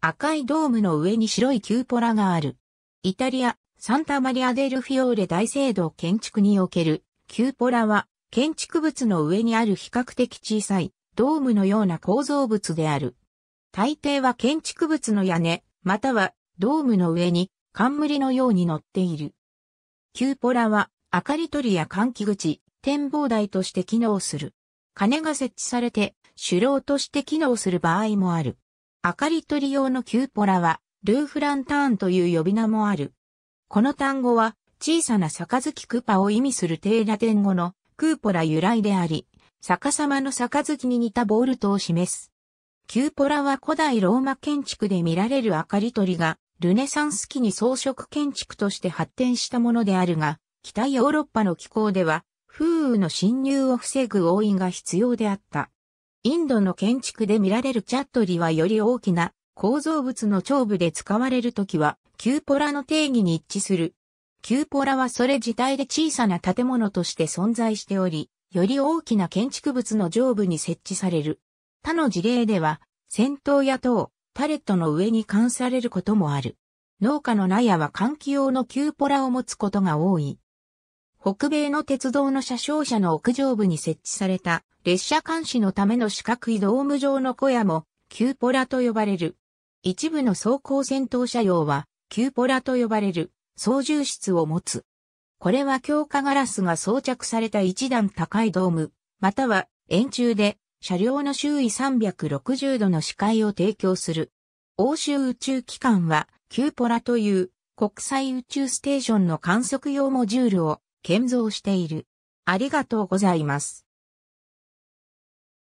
赤いドームの上に白いキューポラがある。イタリア、サンタマリアデルフィオーレ大聖堂建築におけるキューポラは建築物の上にある比較的小さいドームのような構造物である。大抵は建築物の屋根、またはドームの上に冠のように乗っている。キューポラは明かり取りや換気口、展望台として機能する。鐘が設置されて、首楼として機能する場合もある。明かり取り用のキューポラは、ルーフランターンという呼び名もある。この単語は、小さな杯クパを意味する低ラテン語のクーポラ由来であり、逆さまの杯に似たボールトを示す。キューポラは古代ローマ建築で見られる明かり鳥が、ルネサンス期に装飾建築として発展したものであるが、北ヨーロッパの気候では、風雨の侵入を防ぐ応印が必要であった。インドの建築で見られるチャットリはより大きな構造物の頂部で使われるときは、キューポラの定義に一致する。キューポラはそれ自体で小さな建物として存在しており、より大きな建築物の上部に設置される。他の事例では、戦闘や塔、パレットの上に関されることもある。農家の納屋は換気用のキューポラを持つことが多い。北米の鉄道の車掌車の屋上部に設置された列車監視のための四角いドーム状の小屋もキューポラと呼ばれる。一部の走行戦闘車両はキューポラと呼ばれる操縦室を持つ。これは強化ガラスが装着された一段高いドーム、または円柱で車両の周囲360度の視界を提供する。欧州宇宙機関はキューポラという国際宇宙ステーションの観測用モジュールを建造している。ありがとうございます。